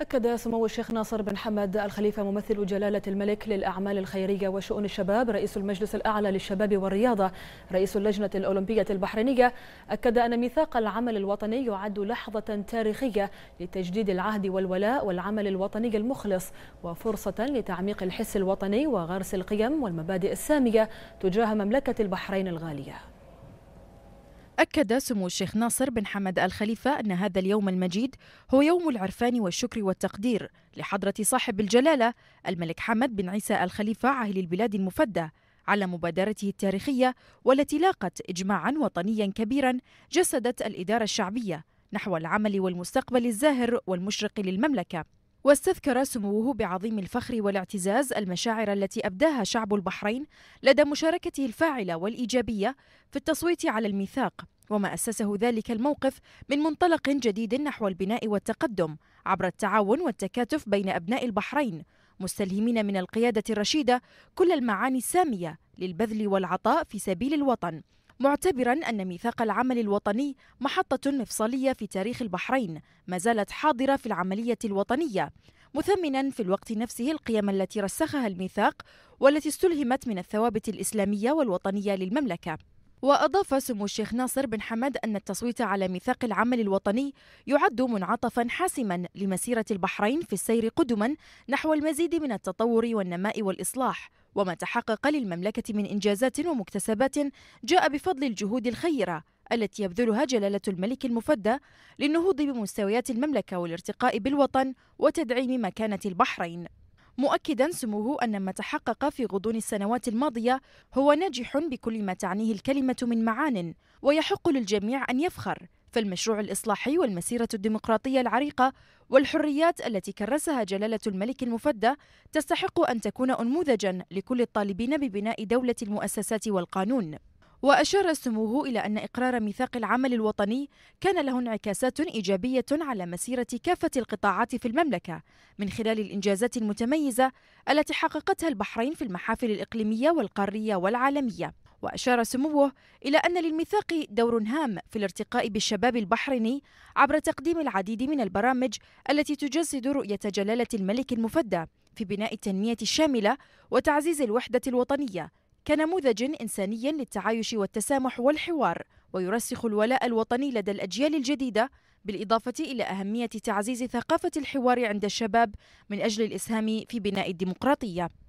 أكد سمو الشيخ ناصر بن حمد الخليفة ممثل جلالة الملك للأعمال الخيرية وشؤون الشباب رئيس المجلس الأعلى للشباب والرياضة رئيس اللجنة الأولمبية البحرينية أكد أن ميثاق العمل الوطني يعد لحظة تاريخية لتجديد العهد والولاء والعمل الوطني المخلص وفرصة لتعميق الحس الوطني وغرس القيم والمبادئ السامية تجاه مملكة البحرين الغالية أكد سمو الشيخ ناصر بن حمد الخليفة أن هذا اليوم المجيد هو يوم العرفان والشكر والتقدير لحضرة صاحب الجلالة الملك حمد بن عيسى الخليفة عاهل البلاد المفدى على مبادرته التاريخية والتي لاقت إجماعا وطنيا كبيرا جسدت الإدارة الشعبية نحو العمل والمستقبل الزاهر والمشرق للمملكة واستذكر سموه بعظيم الفخر والاعتزاز المشاعر التي أبداها شعب البحرين لدى مشاركته الفاعلة والإيجابية في التصويت على الميثاق وما أسسه ذلك الموقف من منطلق جديد نحو البناء والتقدم عبر التعاون والتكاتف بين أبناء البحرين مستلهمين من القيادة الرشيدة كل المعاني السامية للبذل والعطاء في سبيل الوطن معتبرا أن ميثاق العمل الوطني محطة مفصلية في تاريخ البحرين ما زالت حاضرة في العملية الوطنية مثمنا في الوقت نفسه القيم التي رسخها الميثاق والتي استلهمت من الثوابت الإسلامية والوطنية للمملكة وأضاف سمو الشيخ ناصر بن حمد أن التصويت على ميثاق العمل الوطني يعد منعطفا حاسما لمسيرة البحرين في السير قدما نحو المزيد من التطور والنماء والإصلاح وما تحقق للمملكة من إنجازات ومكتسبات جاء بفضل الجهود الخيرة التي يبذلها جلالة الملك المفدى للنهوض بمستويات المملكة والارتقاء بالوطن وتدعيم مكانة البحرين مؤكدا سموه أن ما تحقق في غضون السنوات الماضية هو ناجح بكل ما تعنيه الكلمة من معان ويحق للجميع أن يفخر فالمشروع الإصلاحي والمسيرة الديمقراطية العريقة والحريات التي كرسها جلالة الملك المفدى تستحق أن تكون أنموذجا لكل الطالبين ببناء دولة المؤسسات والقانون وأشار سموه إلى أن إقرار ميثاق العمل الوطني كان له انعكاسات إيجابية على مسيرة كافة القطاعات في المملكة من خلال الإنجازات المتميزة التي حققتها البحرين في المحافل الإقليمية والقارية والعالمية وأشار سموه إلى أن للميثاق دور هام في الارتقاء بالشباب البحريني عبر تقديم العديد من البرامج التي تجسد رؤية جلالة الملك المفدى في بناء التنمية الشاملة وتعزيز الوحدة الوطنية كنموذج إنساني للتعايش والتسامح والحوار ويرسخ الولاء الوطني لدى الأجيال الجديدة بالإضافة إلى أهمية تعزيز ثقافة الحوار عند الشباب من أجل الإسهام في بناء الديمقراطية